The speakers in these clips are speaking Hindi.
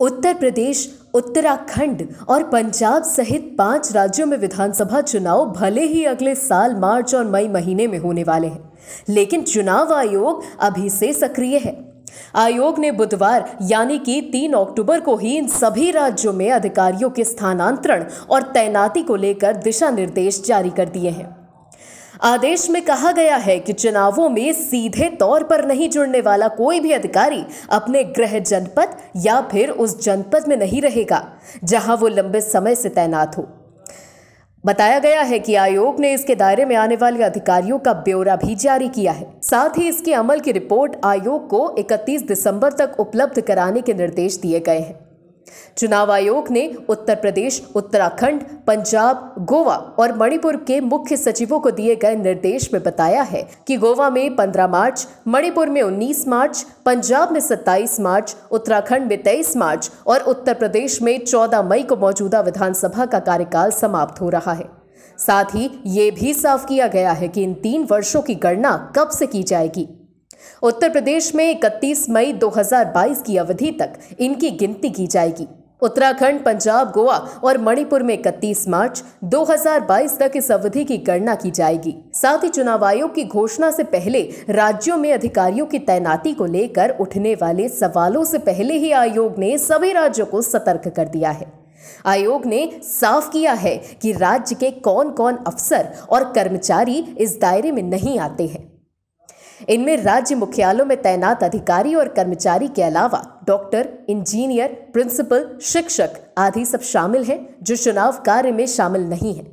उत्तर प्रदेश उत्तराखंड और पंजाब सहित पांच राज्यों में विधानसभा चुनाव भले ही अगले साल मार्च और मई महीने में होने वाले हैं लेकिन चुनाव आयोग अभी से सक्रिय है आयोग ने बुधवार यानी कि 3 अक्टूबर को ही इन सभी राज्यों में अधिकारियों के स्थानांतरण और तैनाती को लेकर दिशा निर्देश जारी कर दिए हैं आदेश में कहा गया है कि चुनावों में सीधे तौर पर नहीं जुड़ने वाला कोई भी अधिकारी अपने गृह जनपद या फिर उस जनपद में नहीं रहेगा जहां वो लंबे समय से तैनात हो बताया गया है कि आयोग ने इसके दायरे में आने वाले अधिकारियों का ब्यौरा भी जारी किया है साथ ही इसके अमल की रिपोर्ट आयोग को 31 दिसंबर तक उपलब्ध कराने के निर्देश दिए गए हैं चुनाव आयोग ने उत्तर प्रदेश उत्तराखंड पंजाब गोवा और मणिपुर के मुख्य सचिवों को दिए गए निर्देश में बताया है कि गोवा में 15 मार्च मणिपुर में 19 मार्च पंजाब में 27 मार्च उत्तराखंड में 23 मार्च और उत्तर प्रदेश में 14 मई को मौजूदा विधानसभा का कार्यकाल समाप्त हो रहा है साथ ही ये भी साफ किया गया है कि इन तीन वर्षों की गणना कब से की जाएगी उत्तर प्रदेश में 31 मई 2022 की अवधि तक इनकी गिनती की जाएगी उत्तराखंड पंजाब गोवा और मणिपुर में 31 मार्च 2022 तक इस अवधि की गणना की जाएगी साथ ही चुनाव आयोग की घोषणा से पहले राज्यों में अधिकारियों की तैनाती को लेकर उठने वाले सवालों से पहले ही आयोग ने सभी राज्यों को सतर्क कर दिया है आयोग ने साफ किया है कि राज्य के कौन कौन अफसर और कर्मचारी इस दायरे में नहीं आते हैं इनमें राज्य मुख्यालयों में तैनात अधिकारी और कर्मचारी के अलावा डॉक्टर इंजीनियर प्रिंसिपल शिक्षक आदि सब शामिल हैं जो चुनाव कार्य में शामिल नहीं है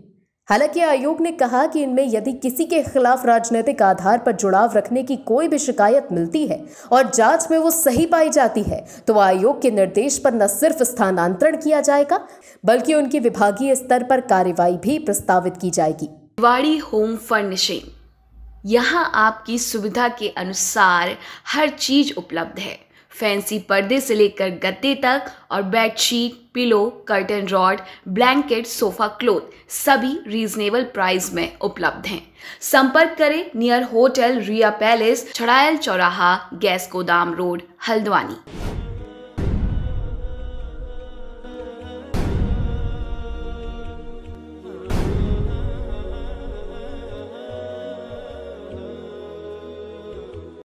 हालांकि आयोग ने कहा कि इनमें यदि किसी के खिलाफ राजनीतिक आधार पर जुड़ाव रखने की कोई भी शिकायत मिलती है और जांच में वो सही पाई जाती है तो आयोग के निर्देश पर न सिर्फ स्थानांतरण किया जाएगा बल्कि उनकी विभागीय स्तर पर कार्रवाई भी प्रस्तावित की जाएगी वाड़ी होम फंड यहाँ आपकी सुविधा के अनुसार हर चीज़ उपलब्ध है फैंसी पर्दे से लेकर गद्दे तक और bedsheet pillow curtain rod blanket sofa cloth सभी रीजनेबल प्राइस में उपलब्ध हैं संपर्क करें near hotel Riya palace Chharayal चौराहा गैस गोदाम रोड हल्द्वानी